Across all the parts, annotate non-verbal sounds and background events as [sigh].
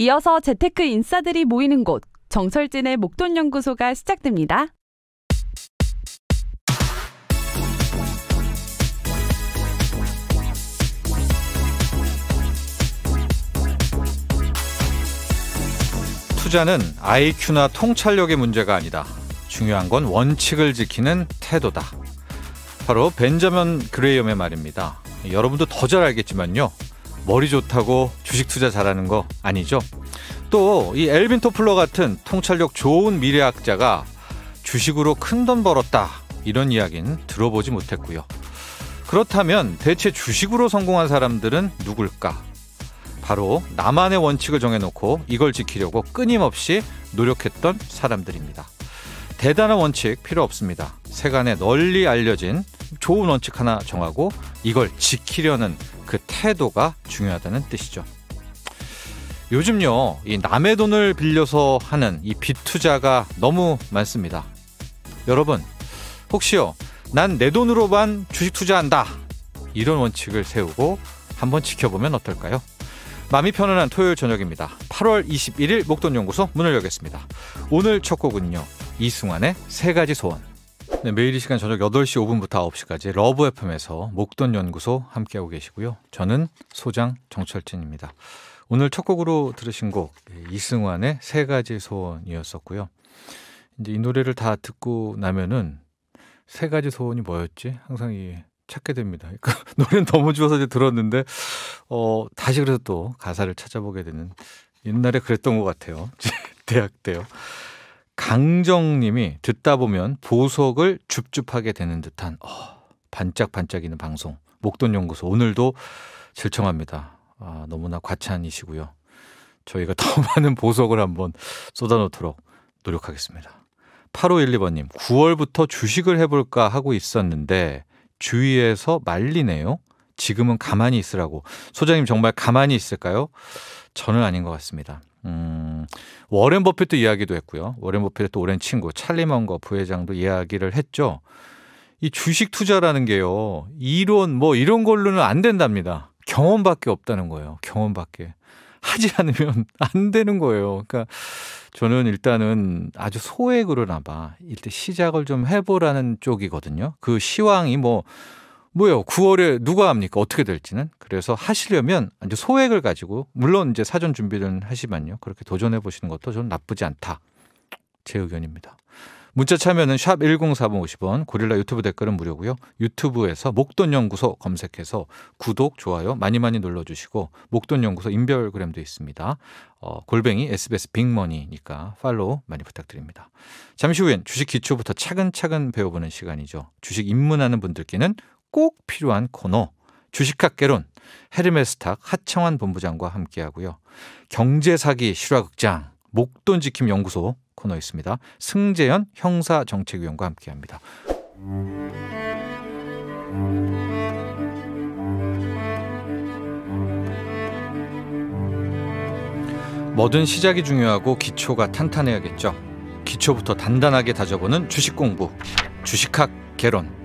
이어서 재테크 인싸들이 모이는 곳 정설진의 목돈연구소가 시작됩니다. 투자는 IQ나 통찰력의 문제가 아니다. 중요한 건 원칙을 지키는 태도다. 바로 벤자민 그레이엄의 말입니다. 여러분도 더 잘 알겠지만요. 머리 좋다고 주식 투자 잘하는 거 아니죠? 또 이 엘빈 토플러 같은 통찰력 좋은 미래학자가 주식으로 큰 돈 벌었다 이런 이야기는 들어보지 못했고요. 그렇다면 대체 주식으로 성공한 사람들은 누굴까? 바로 나만의 원칙을 정해놓고 이걸 지키려고 끊임없이 노력했던 사람들입니다. 대단한 원칙 필요 없습니다. 세간에 널리 알려진 좋은 원칙 하나 정하고 이걸 지키려는 그 태도가 중요하다는 뜻이죠. 요즘요, 이 남의 돈을 빌려서 하는 이 빚투자가 너무 많습니다. 여러분, 혹시요, 난 내 돈으로만 주식 투자한다. 이런 원칙을 세우고 한번 지켜보면 어떨까요? 마음이 편안한 토요일 저녁입니다. 8월 21일 목돈연구소 문을 열겠습니다. 오늘 첫 곡은요. 이승환의 세 가지 소원. 네, 매일 이 시간 저녁 8시 5분부터 9시까지 러브 FM에서 목돈 연구소 함께하고 계시고요. 저는 소장 정철진입니다. 오늘 첫 곡으로 들으신 곡 예, 이승환의 세 가지 소원이었었고요. 이제 이 노래를 다 듣고 나면은 세 가지 소원이 뭐였지? 항상 이 찾게 됩니다. [laughs] 그러니까 노래는 너무 좋아서 이제 들었는데 어 다시 그래서 또 가사를 찾아보게 되는 옛날에 그랬던 것 같아요. [laughs] 대학 때요. 강정님이 듣다 보면 보석을 줍줍하게 되는 듯한 어, 반짝반짝이는 방송 목돈연구소 오늘도 실청합니다. 아, 너무나 과찬이시고요. 저희가 [laughs] 더 많은 보석을 한번 쏟아놓도록 노력하겠습니다. 8512번님, 9월부터 주식을 해볼까 하고 있었는데 주위에서 말리네요. 지금은 가만히 있으라고. 소장님 정말 가만히 있을까요? 저는 아닌 것 같습니다. 음, 워렌 버핏도 이야기도 했고요. 워렌 버핏의 또 오랜 친구 찰리 먼거 부회장도 이야기를 했죠. 이 주식 투자라는 게요. 이론 뭐 이런 걸로는 안 된답니다. 경험밖에 없다는 거예요. 경험밖에. 하지 않으면 [laughs] 안 되는 거예요. 그러니까 저는 일단은 아주 소액으로나마 일단 시작을 좀 해보라는 쪽이거든요. 그 시황이 뭐 뭐요? 9월에 누가 합니까? 어떻게 될지는. 그래서 하시려면 이제 소액을 가지고 물론 이제 사전 준비를 하시면요. 그렇게 도전해 보시는 것도 저는 나쁘지 않다. 제 의견입니다. 문자 참여는 샵1040 50원, 고릴라 유튜브 댓글은 무료고요. 유튜브에서 목돈 연구소 검색해서 구독, 좋아요 많이 많이 눌러 주시고 목돈 연구소 인별그램도 있습니다. 어, 골뱅이 SBS 빅머니니까 팔로우 많이 부탁드립니다. 잠시 후엔 주식 기초부터 차근차근 배워보는 시간이죠. 주식 입문하는 분들께는 꼭 필요한 코너 주식학개론 헤르메스탁 하청환 본부장과 함께하고요. 경제사기 실화극장 목돈지킴 연구소 코너 있습니다. 승재현 형사정책위원과 함께합니다. 뭐든 시작이 중요하고 기초가 탄탄해야겠죠. 기초부터 단단하게 다져보는 주식 공부, 주식학 개론.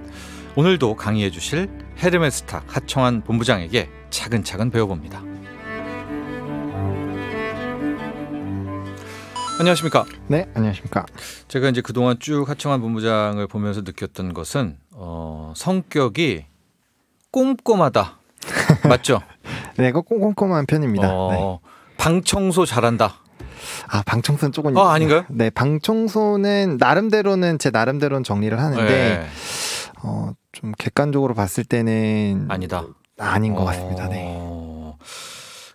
오늘도 강의해 주실 헤르메스타 하청환 본부장에게 차근차근 배워봅니다. 안녕하십니까? 네, 안녕하십니까? 제가 이제 그동안 쭉 하청환 본부장을 보면서 느꼈던 것은 어, 성격이 꼼꼼하다. [laughs] 맞죠? 네, 꼼꼼한 편입니다. 어, 네. 방 청소 잘한다. 아, 방 청소는 조금 아, 아닌가요? 네, 방 청소는 나름대로는 제 나름대로는 정리를 하는데 네. 어, 좀 객관적으로 봤을 때는 아니다. 아닌 것 어... 같습니다. 네.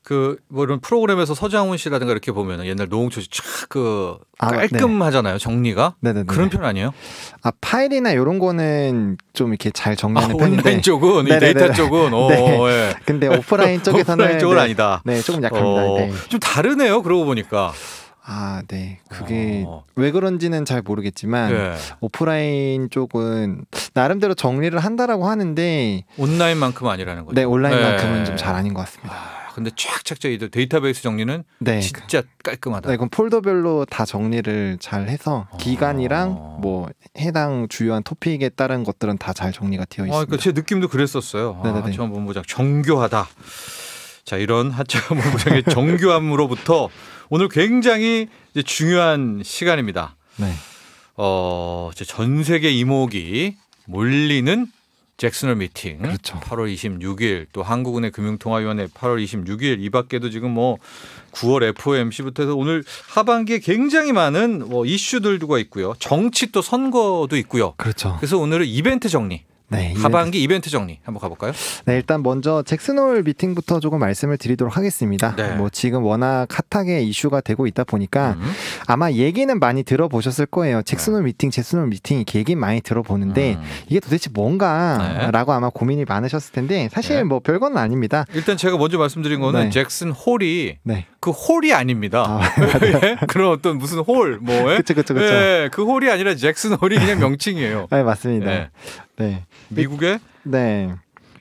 그 뭐 이런 프로그램에서 서장훈 씨라든가 이렇게 보면 옛날 노홍철 씨그 아, 네. 깔끔하잖아요 아, 정리가 네네네. 그런 편 아니에요? 아 파일이나 이런 거는 좀 이렇게 잘 정리하는 아, 편인데 온라인 쪽은 데이터 쪽은 [laughs] 네. 오, 네. 네. 근데 오프라인 [laughs] 쪽에서는 오프라인 쪽은 네. 아니다. 네 조금 약합니다. 어, 좀 다르네요 그러고 보니까. 아, 네. 그게 어. 왜 그런지는 잘 모르겠지만 네. 오프라인 쪽은 나름대로 정리를 한다라고 하는데 온라인만큼 아니라는 거죠. 네, 온라인만큼은 네. 좀잘 아닌 것 같습니다. 아, 근데 쫙쫙쫙 이 데이터베이스 정리는 네. 진짜 그 깔끔하다. 네, 그럼 폴더별로 다 정리를 잘 해서 어. 기간이랑 뭐 해당 주요한 토픽에 따른 것들은 다 잘 정리가 되어 어, 그러니까 있습니다. 아, 그러니까 제 느낌도 그랬었어요. 아, 네네네. 아, 전 본부장 정교하다. 자, 이런 하차범 구성의 정교함으로부터 오늘 굉장히 중요한 시간입니다. 네. 어, 전 세계 이목이 몰리는 잭슨홀 미팅. 그렇죠. 8월 26일 또 한국은행 금융통화위원회 8월 26일 이 밖에도 지금 뭐 9월 FOMC부터 해서 오늘 하반기에 굉장히 많은 뭐 이슈들도 있고요. 정치 또 선거도 있고요. 그렇죠. 그래서 오늘은 이벤트 정리. 네, 하반기 이벤트 정리 한번 가볼까요? 네, 일단 먼저 잭슨홀 미팅부터 조금 말씀을 드리도록 하겠습니다. 네. 뭐 지금 워낙 핫하게 이슈가 되고 있다 보니까 음. 아마 얘기는 많이 들어보셨을 거예요. 잭슨홀 네. 미팅, 잭슨홀 미팅 얘기 많이 들어보는데 음. 이게 도대체 뭔가라고 네. 아마 고민이 많으셨을 텐데 사실 네. 뭐 별건 아닙니다. 일단 제가 먼저 말씀드린 거는 네. 잭슨 홀이 그 홀이 아닙니다. 아, [laughs] 예? 그런 어떤 무슨 홀 뭐? 예? 그그그렇 예, 그 홀이 아니라 잭슨 홀이 그냥 [laughs] 명칭이에요. 네, 맞습니다. 예. 네. 미국의 네.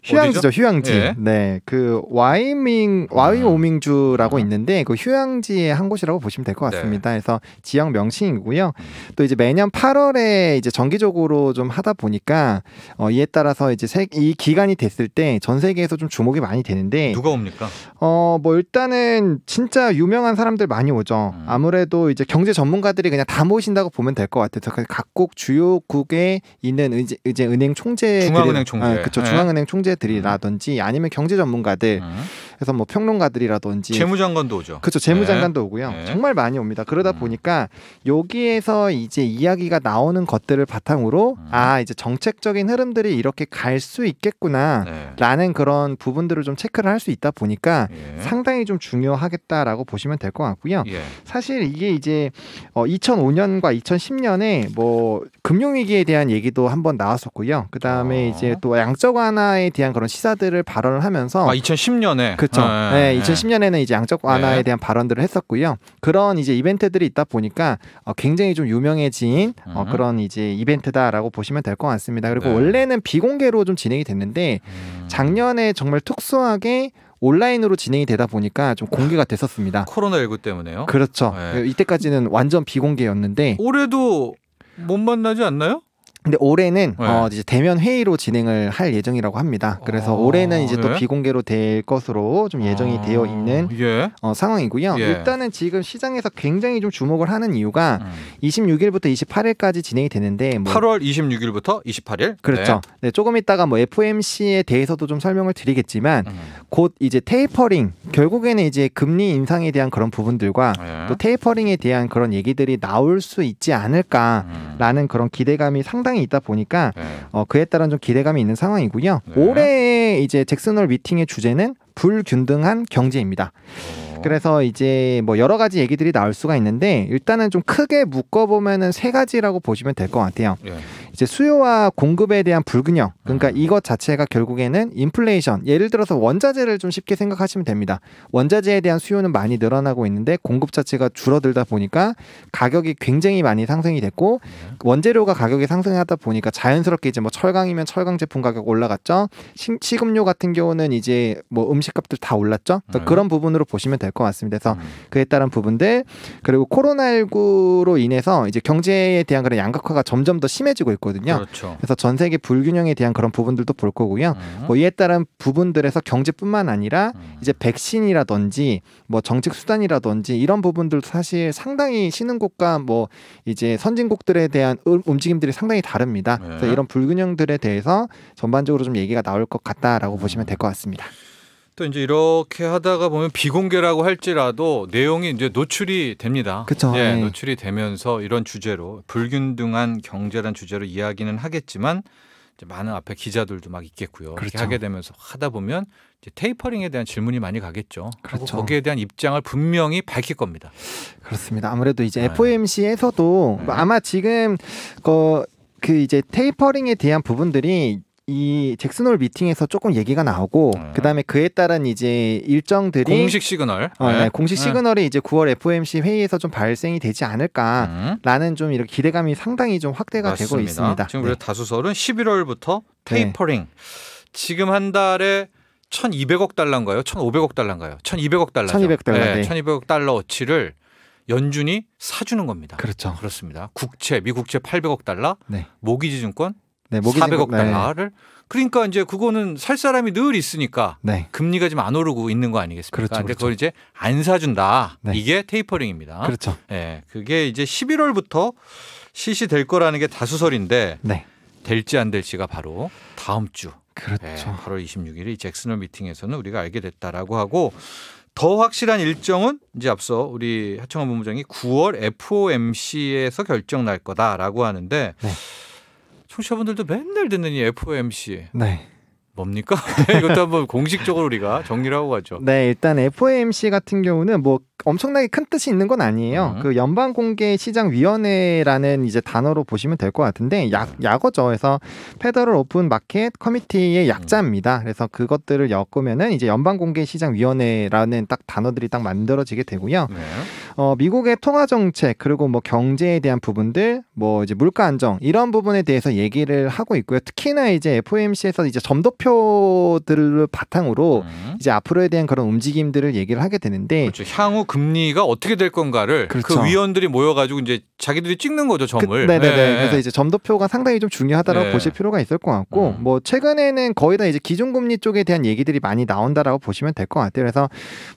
휴양지죠, 휴양지. 예. 네, 그 와이밍 와이오밍주라고 음. 있는데 그 휴양지의 한 곳이라고 보시면 될것 네. 같습니다. 네. 그래서 지역 명칭이고요. 음. 또 이제 매년 8월에 이제 정기적으로 좀 하다 보니까 어, 이에 따라서 이제 세, 이 기간이 됐을 때 전 세계에서 좀 주목이 많이 되는데 누가 옵니까? 어, 뭐 일단은 진짜 유명한 사람들 많이 오죠. 음. 아무래도 이제 경제 전문가들이 그냥 다 모신다고 보면 될 것 같아요. 그 각국 주요국에 있는 이제, 이제 은행 총재 중앙은행 총재, 아, 그렇죠. 네. 예. 중앙은행 총재 형제들이라든지 음. 아니면 경제 전문가들 음. 그래서 뭐 평론가들이라든지 재무장관도 오죠. 그렇죠. 재무장관도 네. 오고요. 네. 정말 많이 옵니다. 그러다 음. 보니까 여기에서 이제 이야기가 나오는 것들을 바탕으로 음. 아 이제 정책적인 흐름들이 이렇게 갈 수 있겠구나라는 네. 그런 부분들을 좀 체크를 할 수 있다 보니까 예. 상당히 좀 중요하겠다라고 보시면 될 것 같고요. 예. 사실 이게 이제 어, 2005년과 2010년에 뭐 금융위기에 대한 얘기도 한번 나왔었고요. 그 다음에 어. 이제 또 양적 완화에 대한 그런 시사들을 발언을 하면서 아 2010년에 그렇죠. 아, 네, 네, 예. 2010년에는 이제 양적 완화에 네. 대한 발언들을 했었고요. 그런 이제 이벤트들이 있다 보니까 어, 굉장히 좀 유명해진 어, 음. 그런 이제 이벤트다라고 보시면 될 것 같습니다. 그리고 네. 원래는 비공개로 좀 진행이 됐는데 음. 작년에 정말 특수하게 온라인으로 진행이 되다 보니까 좀 공개가 됐었습니다. 코로나19 때문에요? 그렇죠. 네. 이때까지는 완전 비공개였는데 올해도 못 만나지 않나요? 근데 올해는 네. 어 이제 대면 회의로 진행을 할 예정이라고 합니다. 그래서 아, 올해는 이제 예? 또 네. 비공개로 될 것으로 좀 예정이 아, 되어 있는 예? 어, 상황이고요. 예. 일단은 지금 시장에서 굉장히 좀 주목을 하는 이유가 음. 26일부터 28일까지 진행이 되는데 뭐 8월 26일부터 28일 그렇죠. 네. 네 조금 있다가 뭐 FOMC에 대해서도 좀 설명을 드리겠지만 음. 곧 이제 테이퍼링 결국에는 이제 금리 인상에 대한 그런 부분들과 예. 또 테이퍼링에 대한 그런 얘기들이 나올 수 있지 않을까라는 음. 그런 기대감이 상당. 상당히 있다 보니까 네. 어, 그에 따른 좀 기대감이 있는 상황이고요. 네. 올해 이제 잭슨홀 미팅의 주제는 불균등한 경제입니다. 어. 그래서 이제 뭐 여러 가지 얘기들이 나올 수가 있는데 일단은 좀 크게 묶어보면은 세 가지라고 보시면 될 것 같아요. 예. 이제 수요와 공급에 대한 불균형. 그러니까 음. 이것 자체가 결국에는 인플레이션. 예를 들어서 원자재를 좀 쉽게 생각하시면 됩니다. 원자재에 대한 수요는 많이 늘어나고 있는데 공급 자체가 줄어들다 보니까 가격이 굉장히 많이 상승이 됐고 네. 원재료가 가격이 상승하다 보니까 자연스럽게 이제 뭐 철강이면 철강 제품 가격 올라갔죠. 식음료 같은 경우는 이제 뭐 음식값들 다 올랐죠. 그러니까 그런 부분으로 보시면 될 것 같습니다. 그래서 음. 그에 따른 부분들 그리고 코로나19로 인해서 이제 경제에 대한 그런 양극화가 점점 더 심해지고 있고 있거든요. 그렇죠. 그래서전 세계 불균형에 대한 그런 부분들도 볼 거고요. 음. 뭐 이에 따른 부분들에서 경제뿐만 아니라 음. 이제 백신이라든지 뭐 정책 수단이라든지 이런 부분들도 사실 상당히 신흥국과 뭐 이제 선진국들에 대한 음, 움직임들이 상당히 다릅니다. 네. 그래서 이런 불균형들에 대해서 전반적으로 좀 얘기가 나올 것 같다라고 음. 보시면 될 것 같습니다. 또 이제 이렇게 하다가 보면 비공개라고 할지라도 내용이 이제 노출이 됩니다. 그렇죠. 예, 네. 노출이 되면서 이런 주제로 불균등한 경제란 주제로 이야기는 하겠지만 많은 앞에 기자들도 막 있겠고요. 그렇렇게 그렇죠. 하게 되면서 하다 보면 이제 테이퍼링에 대한 질문이 많이 가겠죠. 그렇죠. 거기에 대한 입장을 분명히 밝힐 겁니다. 그렇습니다. 아무래도 이제 네. FOMC에서도 네. 아마 지금 그, 그 이제 테이퍼링에 대한 부분들이 이 잭슨홀 미팅에서 조금 얘기가 나오고 네. 그다음에 그에 따른 이제 일정들이 공식 시그널 어, 네. 네. 공식 네. 시그널이 이제 9월 FOMC 회의에서 좀 발생이 되지 않을까라는 좀 이런 기대감이 상당히 좀 확대가 맞습니다. 되고 있습니다. 지금 우리 네. 다수설은 11월부터 테이퍼링 지금 한 달에 1,200억 달러인가요? 1,500억 달러인가요? 1,200억 달러. 1 2 0 0 달러. 네. 1,200억 달러 어치를 연준이 사주는 겁니다. 그렇죠. 그렇습니다. 국채, 미국 채 800억 달러, 모기지 증권 네, 400억 달러를 그러니까 이제 그거는 살 사람이 늘 있으니까 네. 금리가 지금 안 오르고 있는 거 아니겠습니까? 그렇죠, 그렇죠. 그걸 이제 안 사준다. 네. 이게 테이퍼링입니다. 그렇죠. 예. 네, 그게 이제 11월부터 실시될 거라는 게 다수설인데 네. 될지 안 될지가 바로 다음 주. 그렇죠. 예, 8월 26일이 잭슨홀 미팅에서는 우리가 알게 됐다라고 하고 더 확실한 일정은 이제 앞서 우리 하청원 본부장이 9월 FOMC에서 결정 날 거다라고 하는데 네. 청취자분들도 맨날 듣는 이 FOMC. 네. 뭡니까? [laughs] 이것도 한번 공식적으로 우리가 정리를 하고 가죠. 네, 일단 FOMC 같은 경우는 뭐 엄청나게 큰 뜻이 있는 건 아니에요. 음. 그 연방 공개 시장 위원회라는 이제 단어로 보시면 될 것 같은데 약 약어죠에서 페더럴 오픈 마켓 커뮤니티의 음. 약자입니다. 그래서 그것들을 엮으면은 이제 연방 공개 시장 위원회라는 딱 단어들이 딱 만들어지게 되고요. 네. 어, 미국의 통화 정책 그리고 뭐 경제에 대한 부분들 뭐 이제 물가 안정 이런 부분에 대해서 얘기를 하고 있고요. 특히나 이제 FOMC에서 이제 점도표들을 바탕으로 음. 이제 앞으로에 대한 그런 움직임들을 얘기를 하게 되는데 그렇죠. 향후 금리가 어떻게 될 건가를 그 그렇죠. 그 위원들이 모여가지고 이제 자기들이 찍는 거죠 그 점을. 그, 네네네. 네. 그래서 이제 점도표가 상당히 좀 중요하다라고 네. 보실 필요가 있을 것 같고 음. 뭐 최근에는 거의 다 이제 기준금리 쪽에 대한 얘기들이 많이 나온다라고 보시면 될 것 같아요. 그래서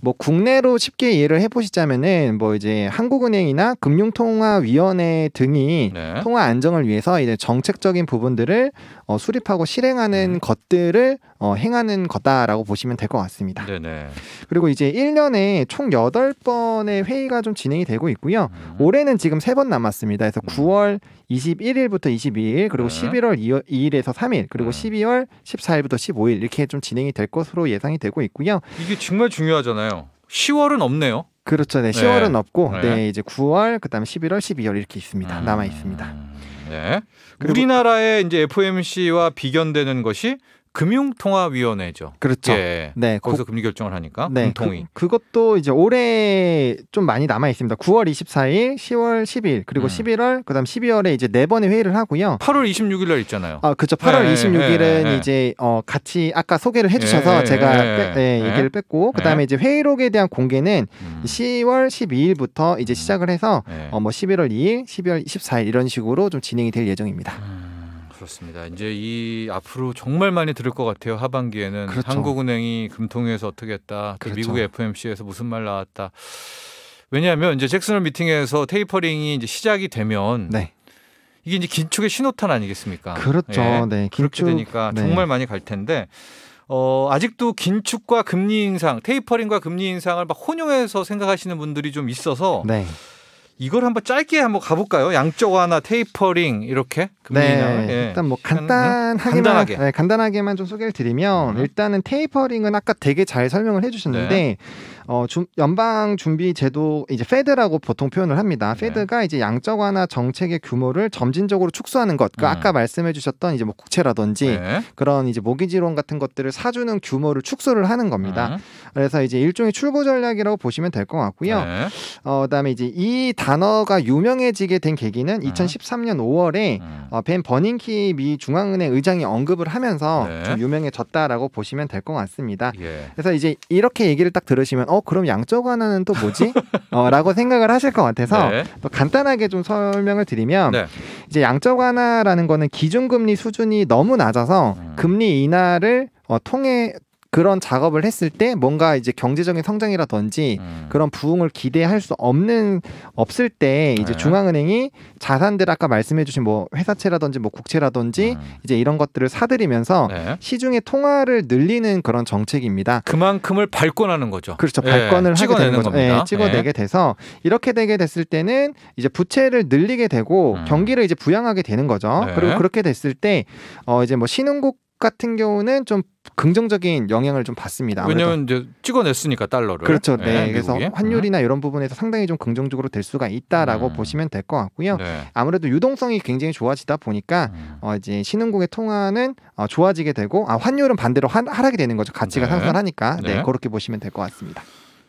뭐 국내로 쉽게 이해를 해보시자면은 뭐 이제 한국은행이나 금융통화위원회 등이 네. 통화 안정을 위해서 이제 정책적인 부분들을 어, 수립하고 실행하는 음. 것들을 어, 행하는 거다라고 보시면 될 것 같습니다. 네네. 그리고 이제 1년에 총 8번의 회의가 좀 진행이 되고 있고요. 음. 올해는 지금 3번 남았습니다. 그래서 음. 9월 21일부터 22일, 그리고 네. 11월 2, 일에서 3일, 그리고 네. 음. 12월 14일부터 15일 이렇게 좀 진행이 될 것으로 예상이 되고 있고요. 이게 정말 중요하잖아요. 10월은 없네요. 그렇죠. 네, 10월은 없고, 네. 네 이제 9월, 그다음에 11월, 12월 이렇게 있습니다. 음. 남아 있습니다. 네. 우리나라의 이제 FMC와 비견되는 것이 금융통화위원회죠. 그렇죠. 예. 네. 거기서 고, 금리 결정을 하니까 네. 통위 그, 것도 이제 올해 좀 많이 남아 있습니다. 9월 24일, 10월 10일, 그리고 음. 11월, 그다음 12월에 이제 네 번의 회의를 하고요. 8월 26일 날 있잖아요. 아, 그렇죠. 8월 네, 26일은 네, 이제 어 같이 아까 소개를 해 주셔서 예, 예, 제가 예, 빼, 얘기를 뺐고 그다음에 이제 회의록에 대한 공개는 음. 10월 12일부터 이제 음. 시작을 해서 어뭐 11월 2일, 12월 14일 이런 식으로 좀 진행이 될 예정입니다. 음. 그렇습니다. 이제 이 앞으로 정말 많이 들을 것 같아요. 하반기에는 그렇죠. 한국은행이 금통위에서 어떻게 했다. 그렇죠. 미국 FMC에서 무슨 말 나왔다. 왜냐하면 이제 잭슨홀 미팅에서 테이퍼링이 이제 시작이 되면 네. 이게 이제 긴축의 신호탄 아니겠습니까? 그렇죠. 예. 네. 긴축, 그렇게 되니까 네. 정말 많이 갈 텐데 어, 아직도 긴축과 금리 인상, 테이퍼링과 금리 인상을 막 혼용해서 생각하시는 분들이 좀 있어서 네. 이걸 한번 짧게 한번 가볼까요? 양쪽 하나 테이퍼링 이렇게 금리나. 네, 예. 일단 뭐 간단하게만 네, 간단하게. 네, 간단하게만 좀 소개를 드리면 음. 일단은 테이퍼링은 아까 되게 잘 설명을 해주셨는데 네. 어, 주, 연방 준비 제도 이제 페드라고 보통 표현을 합니다. 페드가 네. 이제 양적 완화 정책의 규모를 점진적으로 축소하는 것. 그 네. 아까 말씀해 주셨던 이제 뭐 국채라든지 네. 그런 이제 모기지론 같은 것들을 사주는 규모를 축소를 하는 겁니다. 음. 그래서 이제 일종의 출구 전략이라고 보시면 될 것 같고요. 네. 어, 그다음에 이제 이 단어가 유명해지게 된 계기는 2013년 음. 5월에 어, 벤 버닝키 미 중앙은행 의장이 언급을 하면서 네. 좀 유명해졌다라고 보시면 될 것 같습니다. 예. 그래서 이제 이렇게 얘기를 딱 들으시면 어 그럼 양적 완화는 또 뭐지? 어, 라고 [laughs] 생각을 하실 것 같아서 네. 또 간단하게 좀 설명을 드리면 네. 이제 양적 완화라는 거는 기준금리 수준이 너무 낮아서 음. 금리 인하를 어, 통해 그런 작업을 했을 때 뭔가 이제 경제적인 성장이라든지 음. 그런 부흥을 기대할 수 없는 없을 때 이제 네. 중앙은행이 자산들 아까 말씀해주신 뭐 회사채라든지 뭐 국채라든지 음. 이제 이런 것들을 사들이면서 네. 시중의 통화를 늘리는 그런 정책입니다. 그만큼을 발권하는 거죠. 그렇죠. 예, 발권을 예, 하게 되는 거죠. 겁니다. 예, 찍어내게 예. 돼서 이렇게 되게 됐을 때는 이제 부채를 늘리게 되고 음. 경기를 이제 부양하게 되는 거죠. 네. 그리고 그렇게 됐을 때 어 이제 뭐 신흥국 같은 경우는 좀 긍정적인 영향을 좀 받습니다. 왜냐면 이제 찍어냈으니까 달러를. 그렇죠. 네. 네 그래서 환율이나 음. 이런 부분에서 상당히 좀 긍정적으로 될 수가 있다라고 음. 보시면 될 것 같고요. 네. 아무래도 유동성이 굉장히 좋아지다 보니까 음. 어, 이제 신흥국의 통화는 어, 좋아지게 되고 아, 환율은 반대로 하, 하락이 되는 거죠. 가치가 네. 상승하니까 네, 네. 그렇게 보시면 될 것 같습니다.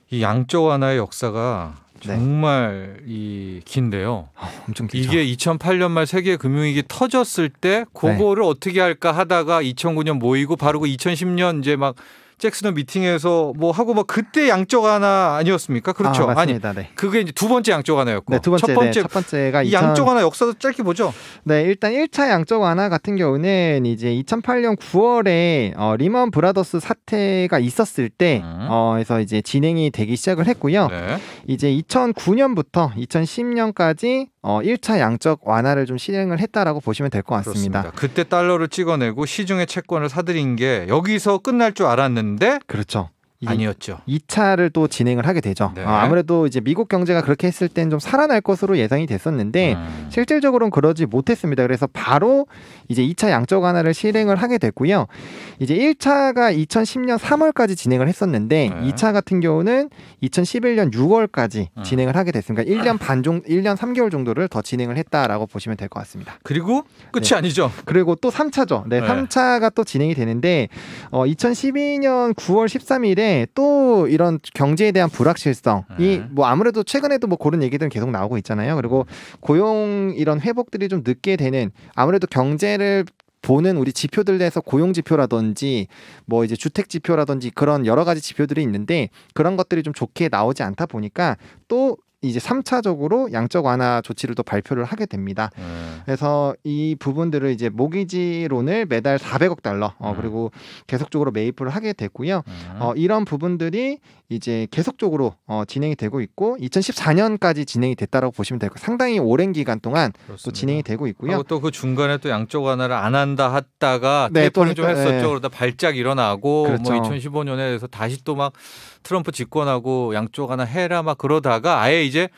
이 양적 완화의 역사가 네. 정말 네. 이 긴데요. 아, 엄청 길 이게 2008년 말 세계 금융위기 터졌을 때 네. 그거를 네. 어떻게 할까 하다가 2009년 모이고 바로 그 2010년 이제 막 잭슨은 미팅에서 뭐 하고 막 뭐 그때 양쪽 하나 아니었습니까? 그렇죠. 아, 니 네. 그게 이제 두 번째 양쪽 하나였고. 네, 두 번째, 첫 네, 번째 네, 첫 번째가 이 2000... 양쪽 하나 역사도 짧게 보죠. 네, 일단 1차 양쪽 하나 같은 경우는 이제 2008년 9월에 어, 리먼 브라더스 사태가 있었을 때 음. 어, 에서 이제 진행이 되기 시작을 했고요. 네. 이제 2009년부터 2010년까지 어, 1차 양적 완화를 좀 실행을 했다라고 보시면 될 것 같습니다. 그렇습니다. 그때 달러를 찍어내고 시중에 채권을 사들인 게 여기서 끝날 줄 알았는데 되는데 그렇죠. 아니었죠. 2차를 또 진행을 하게 되죠. 네. 아, 아무래도 이제 미국 경제가 그렇게 했을 땐 좀 살아날 것으로 예상이 됐었는데 음. 실질적으로는 그러지 못했습니다. 그래서 바로 이제 2차 양적 완화를 실행을 하게 됐고요. 이제 1차가 2010년 3월까지 진행을 했었는데 네. 2차 같은 경우는 2011년 6월까지 음. 진행을 하게 됐습니다. 1년 반정 1년 3개월 정도를 더 진행을 했다라고 보시면 될 것 같습니다. 그리고 끝이 네. 아니죠. 그리고 또 3차죠. 네, 네. 3차가 또 진행이 되는데 어, 2012년 9월 13일에 또 이런 경제에 대한 불확실성이 네. 뭐 아무래도 최근에도 뭐 그런 얘기들은 계속 나오고 있잖아요. 그리고 고용 이런 회복들이 좀 늦게 되는 아무래도 경제를 보는 우리 지표들에서 고용 지표라든지 뭐 이제 주택 지표라든지 그런 여러 가지 지표들이 있는데 그런 것들이 좀 좋게 나오지 않다 보니까 또 이제 3차적으로 양적 완화 조치를 또 발표를 하게 됩니다. 음. 그래서 이 부분들을 이제 모기지론을 매달 400억 달러 어, 음. 그리고 계속적으로 매입을 하게 됐고요 음. 어, 이런 부분들이 이제 계속적으로 어, 진행이 되고 있고 2014년까지 진행이 됐다고 보시면 될 것 같 되고 상당히 오랜 기간 동안 그렇습니다. 또 진행이 되고 있고요. 또 그 중간에 또 양쪽 완화를 안 한다 했다가 네, 대통령 좀 했었죠. 네. 그러다 발작 일어나고 그렇죠. 뭐 2015년에 해서 다시 또 막 트럼프 집권하고 양쪽 완화 해라 막 그러다가 아예 이제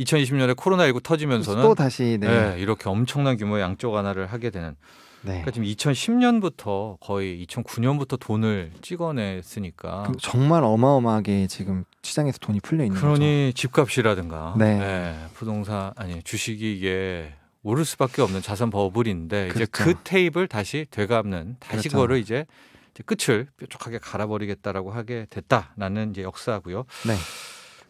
2020년에 코로나19 터지면서는 또 다시 네. 네, 이렇게 엄청난 규모의 양적 완화를 하게 되는 네. 그러니까 지금 2010년부터 거의 2009년부터 돈을 찍어냈으니까 정말 어마어마하게 지금 시장에서 돈이 풀려 있는 그러니 거죠. 집값이라든가 네. 네. 부동산 아니 주식이 이게 오를 수밖에 없는 자산 버블인데 그렇죠. 이제 그 테이블 다시 되갚는 다시 그 그렇죠. 거를 이제, 이제 끝을 뾰족하게 갈아버리겠다라고 하게 됐다라는 이제 역사고요. 네.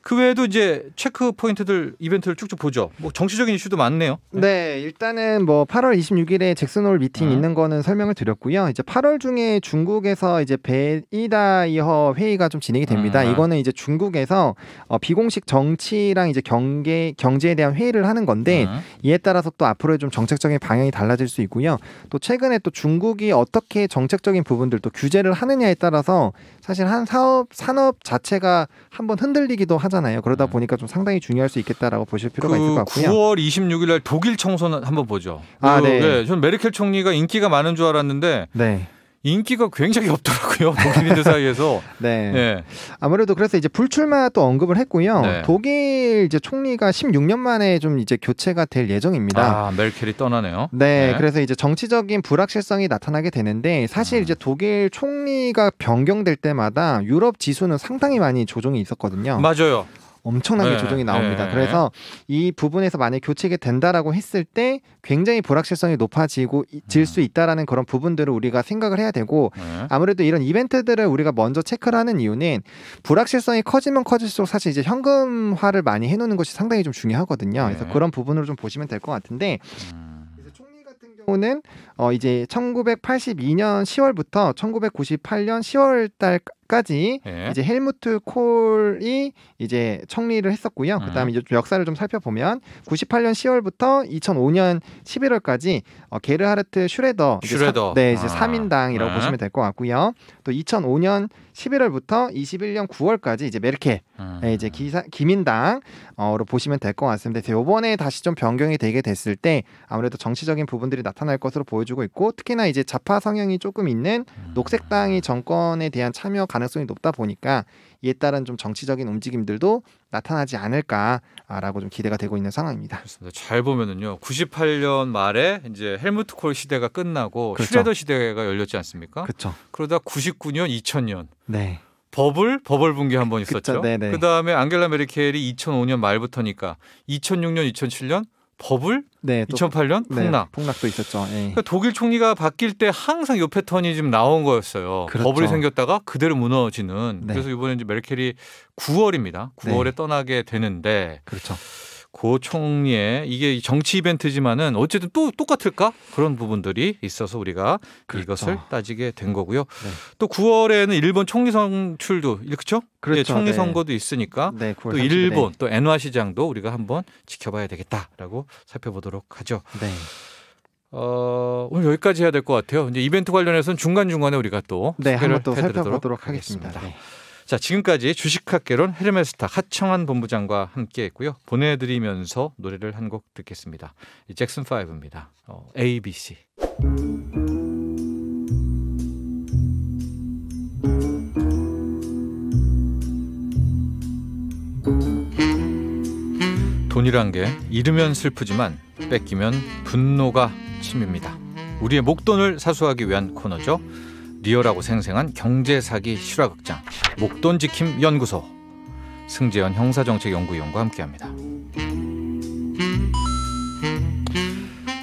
그 외에도 이제 체크 포인트들 이벤트를 쭉쭉 보죠. 뭐 정치적인 이슈도 많네요. 네, 네 일단은 뭐 8월 26일에 잭슨홀 미팅 음. 있는 거는 설명을 드렸고요. 이제 8월 중에 중국에서 이제 베이다이허 회의가 좀 진행이 됩니다. 음. 네. 이거는 이제 중국에서 어, 비공식 정치랑 이제 경계 경제에 대한 회의를 하는 건데 음. 이에 따라서 또 앞으로의 좀 정책적인 방향이 달라질 수 있고요. 또 최근에 또 중국이 어떻게 정책적인 부분들 또 규제를 하느냐에 따라서 사실 한 사업 산업 자체가 한번 흔들리기도 하잖아요. 그러다 네. 보니까 좀 상당히 중요할 수 있겠다라고 보실 필요가 그 있을 것 같고요. 9월 26일 날 독일 총선 한번 보죠. 아, 그, 네. 네. 저는 메르켈 총리가 인기가 많은 줄 알았는데 네. 인기가 굉장히 없더라고요 [laughs] 독일인들 사이에서. [laughs] 네. 네. 아무래도 그래서 이제 불출마 또 언급을 했고요. 네. 독일 이제 총리가 16년 만에 좀 이제 교체가 될 예정입니다. 아 멜켈이 떠나네요. 네. 네. 그래서 이제 정치적인 불확실성이 나타나게 되는데 사실 음. 이제 독일 총리가 변경될 때마다 유럽 지수는 상당히 많이 조정이 있었거든요. 맞아요. 엄청나게 네, 조정이 나옵니다. 네, 그래서 이 부분에서 만약 교체가 된다라고 했을 때 굉장히 불확실성이 높아지고 질수 음. 있다라는 그런 부분들을 우리가 생각을 해야 되고 네. 아무래도 이런 이벤트들을 우리가 먼저 체크를 하는 이유는 불확실성이 커지면 커질수록 사실 이제 현금화를 많이 해놓는 것이 상당히 좀 중요하거든요. 그래서 네. 그런 부분으로 좀 보시면 될 것 같은데. 음. 경우는 어 이제 1982년 10월부터 1998년 10월 달 때까지 예. 이제 헬무트 콜이 이제 청리를 했었고요. 음. 그다음에 이제 좀 역사를 좀 살펴보면 98년 10월부터 2005년 11월까지 어, 게르하르트 슈레더, 슈레더. 이제 네 이제 아. 3인당이라고 네. 보시면 될 것 같고요. 또 2005년 11월부터 21년 9월까지 이제 메르켈 네, 음. 이제 기사, 기민당으로 보시면 될 것 같습니다. 그 이번에 다시 좀 변경이 되게 됐을 때 아무래도 정치적인 부분들이 나타날 것으로 보여지고 있고 특히나 이제 좌파 성향이 조금 있는 음. 녹색당이 정권에 대한 참여 가 가능성이 높다 보니까 이에 따른 좀 정치적인 움직임들도 나타나지 않을까라고 좀 기대가 되고 있는 상황입니다. 그렇습니다. 잘 보면은요, 98년 말에 이제 헬무트 콜 시대가 끝나고 그렇죠. 슈레더 시대가 열렸지 않습니까? 그렇죠. 그러다 99년, 2000년. 네. 버블 버블 붕괴 한 번 있었죠. 그다음에 앙겔라 메르켈이 2005년 말부터니까 2006년, 2007년 버블, 네, 2008년 폭락, 네, 폭락도 있었죠. 예. 그러니까 독일 총리가 바뀔 때 항상 요 패턴이 지 나온 거였어요. 그렇죠. 버블이 생겼다가 그대로 무너지는. 네. 그래서 이번에 이제 메르켈이 9월입니다. 9월에 떠나게 되는데, 그렇죠. 고 총리의 이게 정치 이벤트지만은 어쨌든 또 똑같을까 그런 부분들이 있어서 우리가 그렇죠. 이것을 따지게 된 거고요. 네. 또 9월에는 일본 총리 선출도 예, 그렇죠? 그렇죠. 네, 총리 네. 선거도 있으니까 네, 또 일본 네. 또 엔화 시장도 우리가 한번 지켜봐야 되겠다라고 살펴보도록 하죠. 네. 어, 오늘 여기까지 해야 될 것 같아요. 이제 이벤트 관련해서는 중간 중간에 우리가 또 네, 한번 또 살펴보도록 하겠습니다. 하겠습니다. 자, 지금까지 주식학개론 헤르메스타 하청한 본부장과 함께 했고요. 보내드리면서 노래를 한 곡 듣겠습니다. 잭슨 5입니다. 어, ABC. 돈이란 게 잃으면 슬프지만 뺏기면 분노가 침입니다. 우리의 목돈을 사수하기 위한 코너죠. 리얼하고 생생한 경제사기 실화극장 목돈지킴 연구소 승재현 형사정책연구위원과 함께합니다.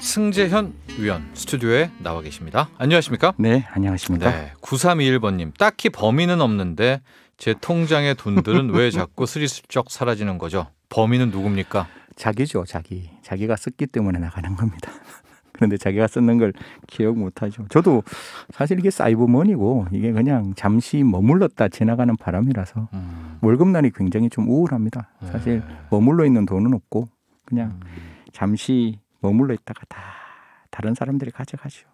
승재현 위원 스튜디오에 나와 계십니다. 안녕하십니까? 네, 안녕하십니까? 네, 9321번님 딱히 범인은 없는데 제 통장의 돈들은 왜 자꾸 스리슬쩍 사라지는 거죠? 범인은 누굽니까? 자기죠, 자기. 자기가 썼기 때문에 나가는 겁니다. 그런데 자기가 썼는 걸 기억 못하죠. 저도 사실 이게 사이버머니고 이게 그냥 잠시 머물렀다 지나가는 바람이라서 음. 월급날이 굉장히 좀 우울합니다. 사실 네. 머물러 있는 돈은 없고 그냥 음. 잠시 머물러 있다가 다 다른 사람들이 가져가죠.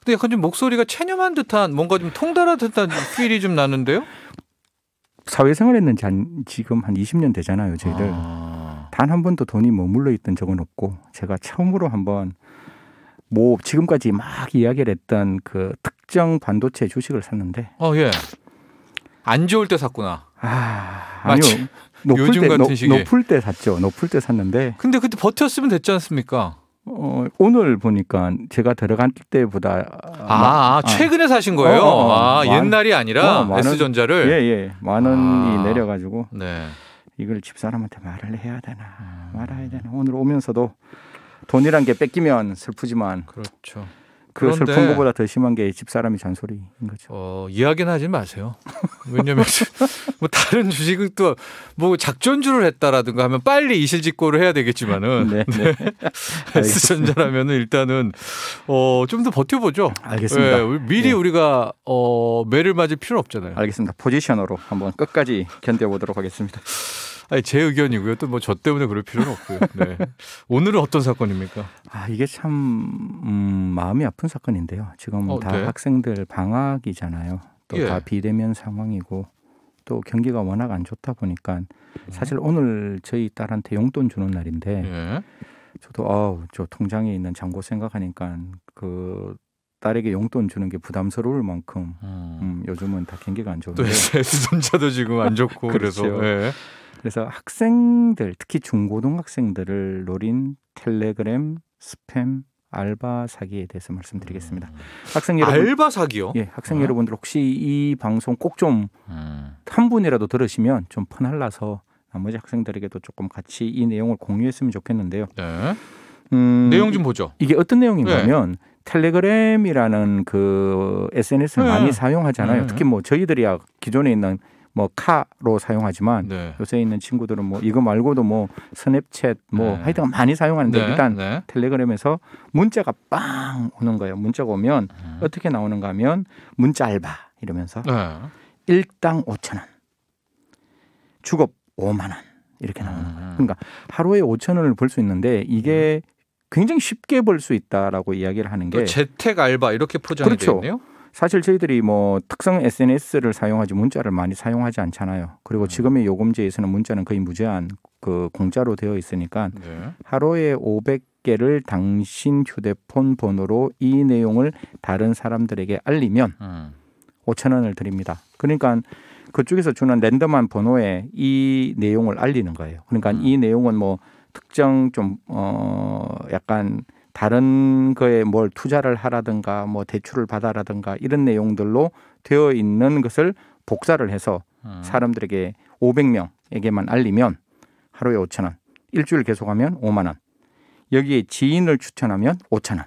근데 약간 좀 목소리가 체념한 듯한 뭔가 좀 통달한 듯한 필이 좀 나는데요? 사회생활 했는 지 한, 지금 한 20년 되잖아요, 저희들. 아. 단한 번도 돈이 머물러 있던 적은 없고 제가 처음으로 한번 뭐 지금까지 막 이야기를 했던 그 특정 반도체 주식을 샀는데. 어 예. 안 좋을 때 샀구나. 아 아니요. 높을 요즘 때, 같은 시기 높을 때 샀죠. 높을 때 샀는데. 근데 그때 버텼으면 됐지 않습니까? 어, 오늘 보니까 제가 들어간 때보다 아, 마, 아, 아. 최근에 아. 사신 어, 거예요? 어, 어, 아, 만, 옛날이 아니라 어, S 전자를 예예 만 원이 아. 내려가지고 네. 이걸 집 사람한테 말을 해야 되나 음. 말아야 되나 오늘 오면서도 돈이란 게 뺏기면 슬프지만 그렇죠. 그 슬픈 것보다 더 심한 게 집사람이 잔소리인 거죠. 어, 이야기는 하지 마세요. 왜냐면 [laughs] 뭐 다른 주식은 또 뭐 작전주를 했다라든가 하면 빨리 이실직고를 해야 되겠지만은 네, 네. 네. [laughs] 전자라면은 일단은 어, 좀 더 버텨보죠. 알겠습니다. 예, 미리 네. 우리가 어, 매를 맞을 필요 없잖아요. 알겠습니다. 포지션으로 한번 끝까지 견뎌보도록 하겠습니다. 아니, 제 의견이고요. 또 뭐 저 때문에 그럴 필요는 없고요. 네. 오늘은 어떤 사건입니까? 아 이게 참 음, 마음이 아픈 사건인데요. 지금 어, 다 네. 학생들 방학이잖아요. 또다 예. 비대면 상황이고 또 경기가 워낙 안 좋다 보니까 사실 오늘 저희 딸한테 용돈 주는 날인데 예. 저도 아우 저 통장에 있는 잔고 생각하니까 그 딸에게 용돈 주는 게 부담스러울 만큼 음, 음 요즘은 다 경기가 안 좋은데 또 s n 자도 지금 안 좋고 [laughs] 그렇죠. 그래서 예. 그래서 학생들 특히 중고등학생들을 노린 텔레그램 스팸 알바 사기에 대해서 말씀드리겠습니다. 음. 학생 여러분 알바 사기요? 예, 학생 음. 여러분들 혹시 이 방송 꼭 좀한 음. 분이라도 들으시면 좀편할라서 나머지 학생들에게도 조금 같이 이 내용을 공유했으면 좋겠는데요. 네. 음, 내용 좀 보죠. 이게 어떤 내용인가면 네. 텔레그램이라는 그 SNS를 네. 많이 사용하잖아요. 음. 특히 뭐 저희들이야 기존에 있는 뭐 카로 사용하지만 네. 요새 있는 친구들은 뭐 이거 말고도 뭐 스냅챗 뭐 네. 하여튼 많이 사용하는데 네. 일단 네. 텔레그램에서 문자가 빵 오는 거예요. 문자가 오면 음. 어떻게 나오는가 하면 문자 알바 이러면서 네. 일당 오천 원. 주급 오만 원. 이렇게 나오는 음. 거예요. 그러니까 하루에 오천 원을 벌 수 있는데 이게 음. 굉장히 쉽게 벌 수 있다라고 이야기를 하는 게 재택 알바 이렇게 포장이 그렇죠. 되어 있네요. 사실 저희들이 뭐 특성 SNS를 사용하지 문자를 많이 사용하지 않잖아요. 그리고 음. 지금의 요금제에서는 문자는 거의 무제한 그 공짜로 되어 있으니까 네. 하루에 500개를 당신 휴대폰 번호로 이 내용을 다른 사람들에게 알리면 음. 5천 원을 드립니다. 그러니까 그쪽에서 주는 랜덤한 번호에 이 내용을 알리는 거예요. 그러니까 음. 이 내용은 뭐 특정 좀 어 약간 다른 거에 뭘 투자를 하라든가 뭐 대출을 받아라든가 이런 내용들로 되어 있는 것을 복사를 해서 음. 사람들에게 500명에게만 알리면 하루에 5천 원, 일주일 계속하면 5만 원. 여기에 지인을 추천하면 5천 원.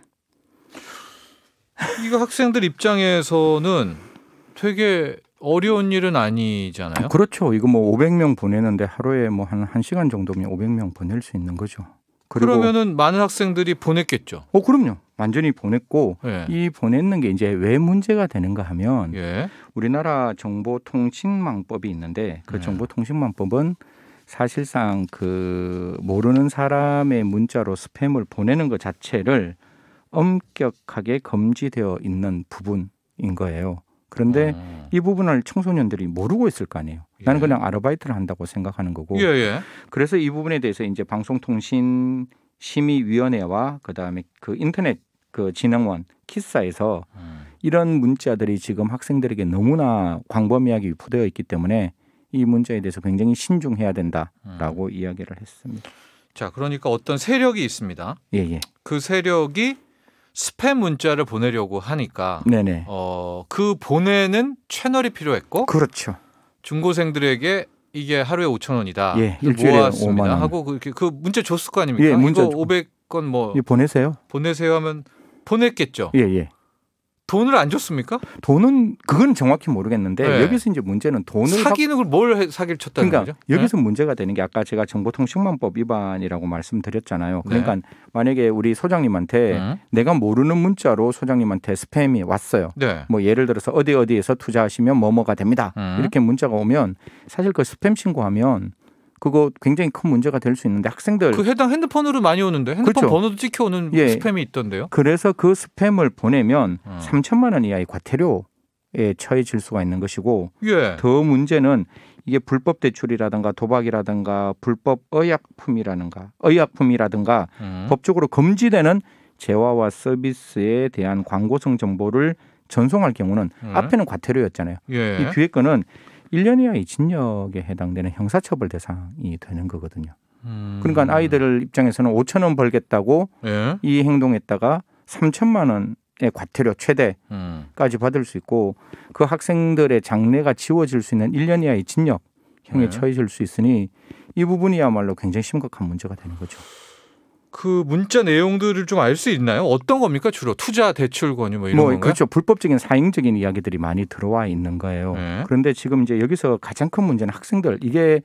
이거 학생들 입장에서는 되게 어려운 일은 아니잖아요. 그렇죠. 이거 뭐 500명 보내는데 하루에 뭐한 1시간 정도면 500명 보낼 수 있는 거죠. 그러면은 많은 학생들이 보냈겠죠. 어, 그럼요. 완전히 보냈고 예. 이 보냈는 게 이제 왜 문제가 되는가 하면 예. 우리나라 정보통신망법이 있는데 그 예. 정보통신망법은 사실상 그 모르는 사람의 문자로 스팸을 보내는 것 자체를 엄격하게 금지되어 있는 부분인 거예요. 그런데 아. 이 부분을 청소년들이 모르고 있을 거 아니에요. 나는 예. 그냥 아르바이트를 한다고 생각하는 거고. 예, 예. 그래서 이 부분에 대해서 이제 방송통신 심의위원회와 그다음에 그 인터넷 그 진흥원 키사에서 음. 이런 문자들이 지금 학생들에게 너무나 광범위하게 유포되어 있기 때문에 이 문제에 대해서 굉장히 신중해야 된다라고 음. 이야기를 했습니다. 자, 그러니까 어떤 세력이 있습니다. 예, 예. 그 세력이 스팸 문자를 보내려고 하니까 네네. 어, 그 보내는 채널이 필요했고 그렇죠. 중고생들에게 이게 하루에 5천 원이다. 예, 일주일에 5만 원. 하고 그렇게 그, 그 문자 줬을 거 아닙니까? 예, 문자 이거 500건 뭐 예, 보내세요. 보내세요 하면 보냈겠죠. 예, 예. 돈을 안 줬습니까? 돈은 그건 정확히 모르겠는데 네. 여기서 이제 문제는 돈을 사기는 사... 뭘 사기를 쳤다는 그러니까 거죠? 네. 여기서 네? 문제가 되는 게 아까 제가 정보통신망법 위반이라고 말씀드렸잖아요. 그러니까 네. 만약에 우리 소장님한테 네. 내가 모르는 문자로 소장님한테 스팸이 왔어요. 네. 뭐 예를 들어서 어디 어디에서 투자하시면 뭐뭐가 됩니다. 음. 이렇게 문자가 오면 사실 그 스팸 신고하면 그거 굉장히 큰 문제가 될 수 있는데 학생들 그 해당 핸드폰으로 많이 오는데 핸드폰 그렇죠. 번호도 찍혀 오는 예. 스팸이 있던데요. 그래서 그 스팸을 보내면 음. 어. 3천만 원 이하의 과태료에 처해질 수가 있는 것이고 예. 더 문제는 이게 불법 대출이라든가 도박이라든가 불법 의약품이라든가 의약품이라든가 음. 법적으로 금지되는 재화와 서비스에 대한 광고성 정보를 전송할 경우는 음. 앞에는 과태료였잖아요. 예. 이 뒤에 거는 1년 이하의 징역에 해당되는 형사처벌 대상이 되는 거거든요. 음. 그러니까 아이들 입장에서는 5천 원 벌겠다고 예? 이 행동했다가 3천만 원의 과태료 최대까지 음. 받을 수 있고 그 학생들의 장래가 지워질 수 있는 1년 이하의 징역형에 예? 처해질 수 있으니 이 부분이야말로 굉장히 심각한 문제가 되는 거죠. 그 문자 내용들을 좀 알 수 있나요? 어떤 겁니까 주로 투자 대출 권유 뭐 이런 뭐, 건가요? 그렇죠 불법적인 사행적인 이야기들이 많이 들어와 있는 거예요. 네. 그런데 지금 이제 여기서 가장 큰 문제는 학생들 이게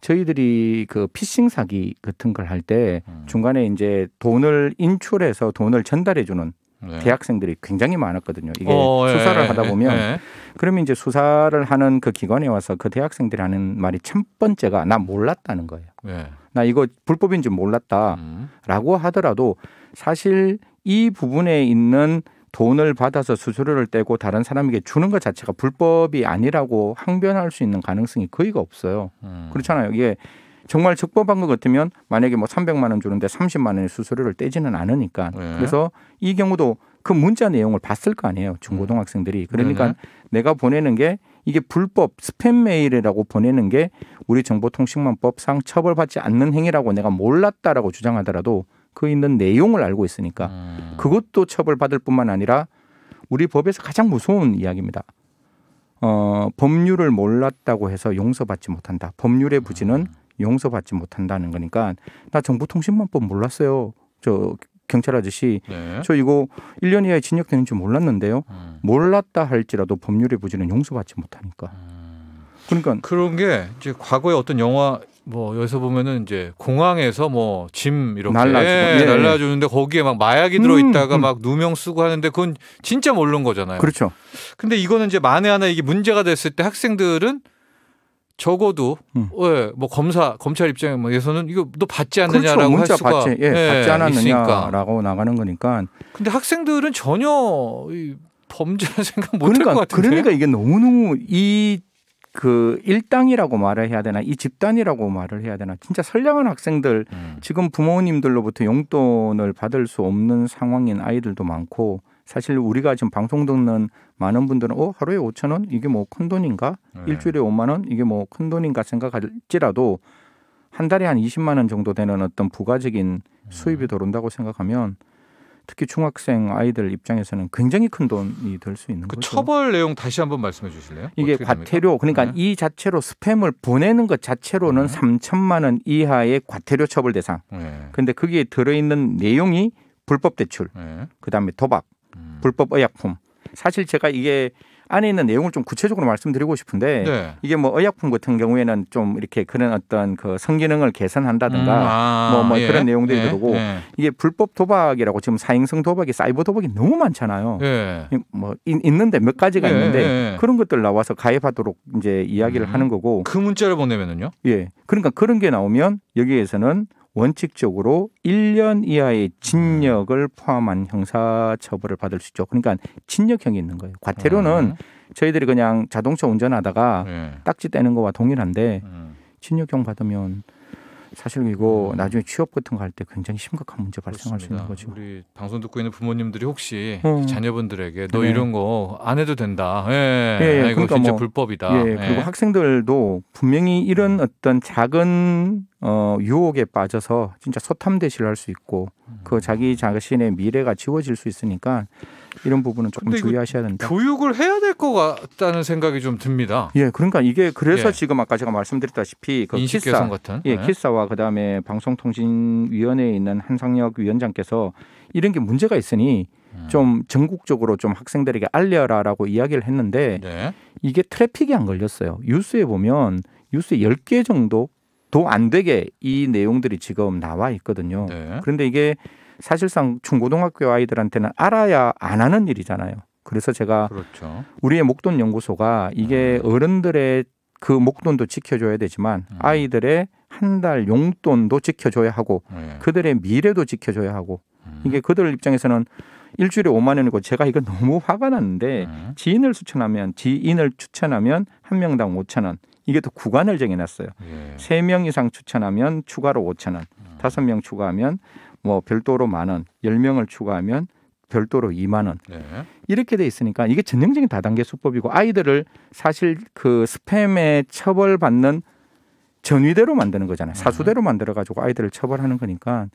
저희들이 그 피싱 사기 같은 걸 할때 음. 중간에 이제 돈을 인출해서 돈을 전달해 주는 네. 대학생들이 굉장히 많았거든요. 이게 어, 예, 수사를 예, 하다 보면 예. 그러면 이제 수사를 하는 그 기관에 와서 그 대학생들이 하는 말이 첫 번째가 나 몰랐다는 거예요. 예. 나 이거 불법인 줄 몰랐다라고 음. 하더라도 사실 이 부분에 있는 돈을 받아서 수수료를 떼고 다른 사람에게 주는 것 자체가 불법이 아니라고 항변할 수 있는 가능성이 거의 없어요. 음. 그렇잖아요. 이게 정말 적법한 것 같으면 만약에 뭐 300만 원 주는데 30만 원의 수수료를 떼지는 않으니까. 네. 그래서 이 경우도 그 문자 내용을 봤을 거 아니에요. 중고등학생들이. 그러니까 네 내가 보내는 게 이게 불법 스팸 메일이라고 보내는 게 우리 정보통신망법상 처벌받지 않는 행위라고 내가 몰랐다라고 주장하더라도 그 있는 내용을 알고 있으니까 음. 그것도 처벌받을 뿐만 아니라 우리 법에서 가장 무서운 이야기입니다. 어, 법률을 몰랐다고 해서 용서받지 못한다. 법률의 부지는 음. 용서받지 못한다는 거니까 나 정보통신망법 몰랐어요. 저 경찰 아저씨 네. 저 이거 1년 이하에 징역되는 줄 몰랐는데요. 음. 몰랐다 할지라도 법률의 부지는 용서받지 못하니까. 음. 그러니까 그런 게 이제 과거에 어떤 영화 뭐 여기서 보면은 이제 공항에서 뭐 짐 이렇게 날라주고 예, 예, 날라주는데 거기에 막 마약이 들어있다가 음, 음. 막 누명 쓰고 하는데 그건 진짜 모르는 거잖아요. 그렇죠. 근데 이거는 이제 만에 하나 이게 문제가 됐을 때 학생들은 적어도 음. 예, 뭐 검사 검찰 입장에서는 이거 너 받지 않느냐라고 그렇죠. 할 수가 받지, 예, 예, 받지 않았느냐라고 나가는 거니까. 근데 학생들은 전혀 이 범죄라 [laughs] 생각 못할 그러니까, 것 같은데. 그러니까 이게 너무너무 이 그 일당이라고 말을 해야 되나 이 집단이라고 말을 해야 되나 진짜 선량한 학생들 음. 지금 부모님들로부터 용돈을 받을 수 없는 상황인 아이들도 많고 사실 우리가 지금 방송 듣는 많은 분들은 어 하루에 오천원 이게 뭐 큰 돈인가 네. 일주일에 오만원 이게 뭐 큰 돈인가 생각할지라도 한 달에 한이십만원 정도 되는 어떤 부가적인 음. 수입이 들어온다고 생각하면 특히 중학생 아이들 입장에서는 굉장히 큰 돈이 될 수 있는 그 거죠. 처벌 내용 다시 한번 말씀해 주실래요? 이게 과태료 그러니까 네. 이 자체로 스팸을 보내는 것 자체로는 네. 3천만 원 이하의 과태료 처벌 대상. 그런데 네. 거기에 들어있는 내용이 불법 대출, 네. 그다음에 도박, 음. 불법 의약품. 사실 제가 이게 안에 있는 내용을 좀 구체적으로 말씀드리고 싶은데 네. 이게 뭐 의약품 같은 경우에는 좀 이렇게 그런 어떤 그 성기능을 개선한다든가 음, 아, 뭐, 뭐 예. 그런 내용들이 들어오고 예. 예. 이게 불법 도박이라고 지금 사행성 도박이 사이버 도박이 너무 많잖아요. 예. 뭐 이, 있는데 몇 가지가 예, 있는데 그런 것들 나와서 가입하도록 이제 이야기를 음, 하는 거고 그 문자를 보내면은요? 예. 그러니까 그런 게 나오면 여기에서는 원칙적으로 1년 이하의 징역을 포함한 형사 처벌을 받을 수 있죠. 그러니까 징역형이 있는 거예요. 과태료는 아. 저희들이 그냥 자동차 운전하다가 예. 딱지 떼는 거와 동일한데 음. 징역형 받으면 사실 이거 음. 나중에 취업 같은 거 할 때 굉장히 심각한 문제 발생할 그렇습니다. 수 있는 거죠. 우리 방송 듣고 있는 부모님들이 혹시 어. 자녀분들에게 너 네. 이런 거 안 해도 된다. 예, 예, 예 이거 그러니까 진짜 뭐, 불법이다. 예, 예. 그리고 학생들도 분명히 이런 음. 어떤 작은 어, 유혹에 빠져서 진짜 소탐대실 할수 있고 그 음. 그 자기 자신의 미래가 지워질 수 있으니까 이런 부분은 조금 주의하셔야 된다. 교육을 해야 될 것 같다는 생각이 좀 듭니다. 예, 그러니까 이게 그래서 예. 지금 아까 제가 말씀드렸다시피 그 키사, 같은 예, 예. 키사와 그다음에 방송통신위원회에 있는 한상혁 위원장께서 이런 게 문제가 있으니 음. 좀 전국적으로 좀 학생들에게 알려라라고 이야기를 했는데 네. 이게 트래픽이 안 걸렸어요. 뉴스에 보면 뉴스 에열개 정도 도안 되게 이 내용들이 지금 나와 있거든요. 네. 그런데 이게 사실상 중고등학교 아이들한테는 알아야 안 하는 일이잖아요. 그래서 제가 그렇죠. 우리의 목돈 연구소가 이게 음. 어른들의 그 목돈도 지켜줘야 되지만 음. 아이들의 한 달 용돈도 지켜줘야 하고 네. 그들의 미래도 지켜줘야 하고 음. 이게 그들 입장에서는 일주일에 5만 원이고 제가 이거 너무 화가 났는데 네. 지인을 추천하면 지인을 추천하면 한 명당 5천 원 이게 또 구간을 정해놨어요. 예. 세명 이상 추천하면 추가로 5천 원, 음. 다섯 명 추가하면 뭐 별도로 만 원, 열명을 추가하면 별도로 2만 원. 네. 이렇게 돼 있으니까 이게 전형적인 다단계 수법이고 아이들을 사실 그 스팸에 처벌받는 전위대로 만드는 거잖아요. 네. 사수대로 만들어 가지고 아이들을 처벌하는 거니까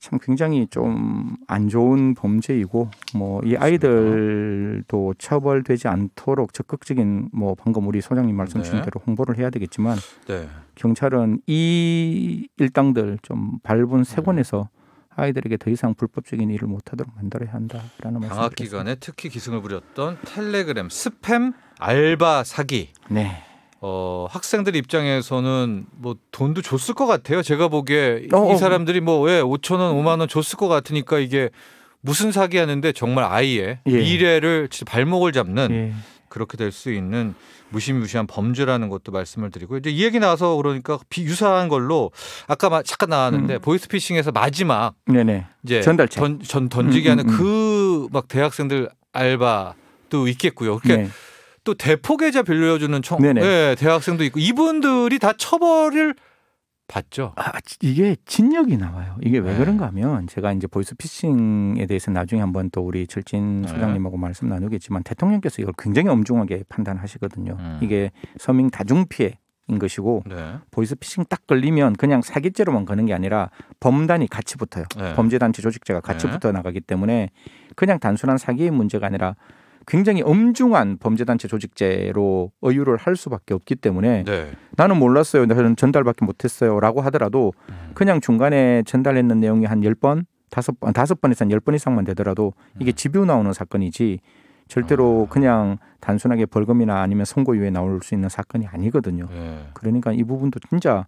참 굉장히 좀 안 좋은 범죄이고 뭐 이 아이들도 처벌되지 않도록 적극적인 뭐 방금 우리 소장님 말씀 주신 네. 대로 홍보를 해야 되겠지만 네. 경찰은 이 일당들 좀 밟은 세권에서 네. 아이들에게 더 이상 불법적인 일을 못하도록 만들어야 한다라는 말씀. 방학 기간에 특히 기승을 부렸던 텔레그램 스팸 알바 사기. 네. 어, 학생들 입장에서는 뭐 돈도 줬을 것 같아요. 제가 보기에 어, 이 어. 사람들이 뭐 왜 5천 예, 원, 5만 원 줬을 것 같으니까 이게 무슨 사기하는데 정말 아이의 예. 미래를 발목을 잡는 예. 그렇게 될 수 있는 무시무시한 범죄라는 것도 말씀을 드리고 이제 이 얘기 나와서 그러니까 비유사한 걸로 아까 잠깐 나왔는데 음. 보이스피싱에서 마지막 네네. 이제 전달책 던, 전 던지기 음, 하는 음, 음. 그막 대학생들 알바도 있겠고요. 그러니까 네. 또 대포 계좌 빌려주는 청, 네, 대학생도 있고 이분들이 다 처벌을 봤죠. 아, 이게 진력이 나와요. 이게 왜 네. 그런가 하면 제가 이제 보이스 피싱에 대해서 나중에 한번 또 우리 철진 네. 소장님하고 네. 말씀 나누겠지만 대통령께서 이걸 굉장히 엄중하게 판단하시거든요. 음. 이게 서민 다중 피해 인 것이고 네. 보이스 피싱 딱 걸리면 그냥 사기죄로만 거는 게 아니라 범단이 같이 붙어요. 네. 범죄 단체 조직자가 같이 네. 붙어 나가기 때문에 그냥 단순한 사기의 문제가 아니라 굉장히 엄중한 범죄단체 조직죄로 어유를할 수밖에 없기 때문에 네. 나는 몰랐어요. 나는 전달밖에 못했어요. 라고 하더라도 음. 그냥 중간에 전달했는 내용이 한 열번 다섯 번 다섯 번에서 한열번 이상만 되더라도 이게 음. 집유 나오는 사건이지 절대로 아. 그냥 단순하게 벌금이나 아니면 선고유예 나올 수 있는 사건이 아니거든요. 네. 그러니까 이 부분도 진짜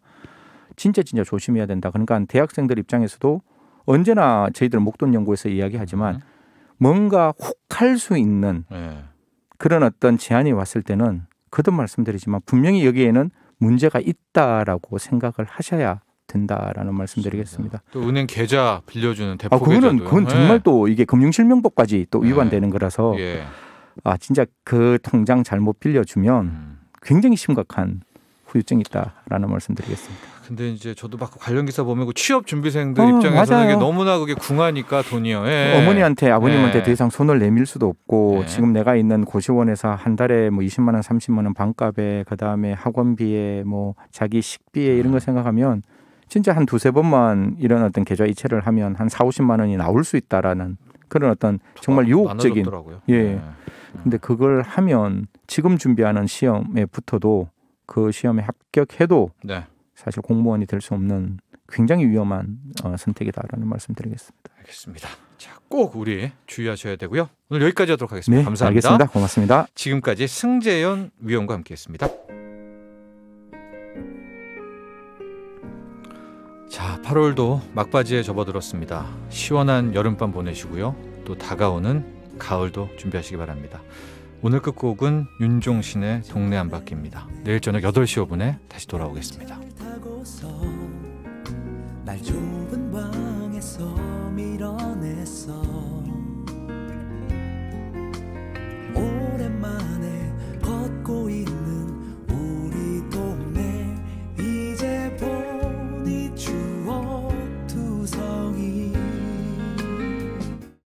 진짜 진짜 조심해야 된다. 그러니까 대학생들 입장에서도 언제나 저희들 목돈 연구에서 이야기하지만 음. 뭔가 혹할수 있는 예. 그런 어떤 제안이 왔을 때는 그도 말씀드리지만 분명히 여기에는 문제가 있다라고 생각을 하셔야 된다라는 말씀드리겠습니다. 또 은행 계좌 빌려주는 아, 대포 아, 그거는 그건 정말 예. 또 이게 금융실명법까지 또 예. 위반되는 거라서 아 진짜 그 통장 잘못 빌려주면 음. 굉장히 심각한 후유증이 있다라는 말씀드리겠습니다. 근데 이제 저도 막 관련 기사 보면 그 취업 준비생들 어, 입장에서는 이게 너무나 그게 궁하니까 돈이요. 예. 그 어머니한테 아버님한테 예. 더 이상 손을 내밀 수도 없고 예. 지금 내가 있는 고시원에서 한 달에 뭐 20만 원, 30만 원 반값에 그다음에 학원비에 뭐 자기 식비에 이런 거 음. 생각하면 진짜 한 두세 번만 이런 어떤 계좌 이체를 하면 한 4, 50만 원이 나올 수 있다라는 그런 어떤 정말 유혹적인 예. 예. 근데 그걸 하면 지금 준비하는 시험에 붙어도 그 시험에 합격해도 네. 사실 공무원이 될 수 없는 굉장히 위험한 어, 선택이다라는 말씀드리겠습니다. 알겠습니다. 자, 꼭 우리 주의하셔야 되고요. 오늘 여기까지 하도록 하겠습니다. 네, 감사합니다. 알겠습니다. 고맙습니다. 지금까지 승재현 위원과 함께했습니다. 자, 8월도 막바지에 접어들었습니다. 시원한 여름밤 보내시고요. 또 다가오는 가을도 준비하시기 바랍니다. 오늘 끝곡은 윤종신의 동네 한 바퀴입니다. 내일 저녁 8시 5분에 다시 돌아오겠습니다. 날 좁은 방에서 밀어냈어 오랜만에 걷고 있는